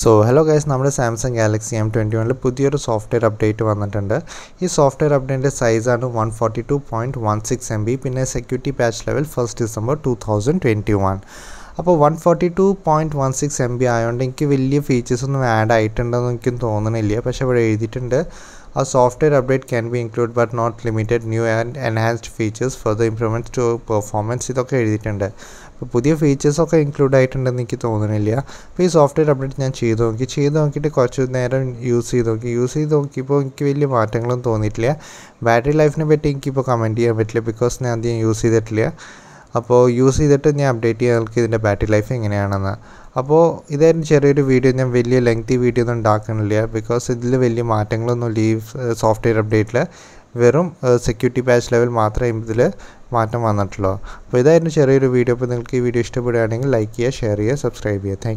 so hello guys നമ്മുടെ Samsung Galaxy M twenty വണ്ണിൽ പുതിയൊരു സോഫ്റ്റ്വെയർ അപ്ഡേറ്റ് വന്നിട്ടുണ്ട് ഈ സോഫ്റ്റ്വെയർ അപ്ഡേറ്റിൻ്റെ സൈസാണ് one forty two point one six M B പിന്നെ security patch level first December two thousand twenty one അപ്പോൾ one forty two point one six M B ആയതുകൊണ്ട് എനിക്ക് വലിയ ഫീച്ചേഴ്സ് ഒന്നും ആഡ് ആയിട്ടുണ്ടെന്ന് എനിക്കും തോന്നണില്ല പക്ഷേ ഇവിടെ എഴുതിയിട്ടുണ്ട് ആ software update can be include but not limited new and enhanced features for improvements to performance ഇതൊക്കെ എഴുതിയിട്ടുണ്ട് അപ്പോൾ പുതിയ ഫീച്ചേഴ്സൊക്കെ ഇൻക്ലൂഡ് ആയിട്ടുണ്ടെന്ന് എനിക്ക് തോന്നുന്നില്ല അപ്പോൾ ഈ സോഫ്റ്റ്വെയർ അപ്ഡേറ്റ് ഞാൻ ചെയ്ത് നോക്കി ചെയ്ത് നോക്കിയിട്ട് കുറച്ച് നേരം യൂസ് ചെയ്ത് നോക്കി യൂസ് ചെയ്ത് നോക്കിയപ്പോൾ എനിക്ക് വലിയ മാറ്റങ്ങളും തോന്നിയിട്ടില്ല ബാറ്ററി ലൈഫിനെ പറ്റി എനിക്കിപ്പോൾ കമൻറ്റ് ചെയ്യാൻ പറ്റില്ല ബിക്കോസ് ഞാൻ അധികം യൂസ് ചെയ്തിട്ടില്ല അപ്പോൾ യൂസ് ചെയ്തിട്ട് ഞാൻ അപ്ഡേറ്റ് ചെയ്യാൻ നോക്കി ഇതിൻ്റെ ബാറ്ററി ലൈഫ് എങ്ങനെയാണെന്ന് അപ്പോൾ ഇതായിരുന്നു ചെറിയൊരു വീഡിയോ ഞാൻ വലിയ ലെങ്തി വീഡിയോ ഒന്നും ഉണ്ടാക്കണില്ല ബിക്കോസ് ഇതിൽ വലിയ മാറ്റങ്ങളൊന്നും ഈ സോഫ്റ്റ്വെയർ അപ്ഡേറ്റിൽ വെറും സെക്യൂരിറ്റി പാച്ച് ലെവൽ മാത്രമേ ഇതിൽ മാറ്റം വന്നിട്ടുള്ളൂ അപ്പോൾ ഇതായിരുന്നു ചെറിയൊരു വീഡിയോ അപ്പോൾ നിങ്ങൾക്ക് ഈ വീഡിയോ ഇഷ്ടപ്പെടുകയാണെങ്കിൽ ലൈക്ക് ചെയ്യുക ഷെയർ ചെയ്യുക സബ്സ്ക്രൈബ് ചെയ്യുക താങ്ക്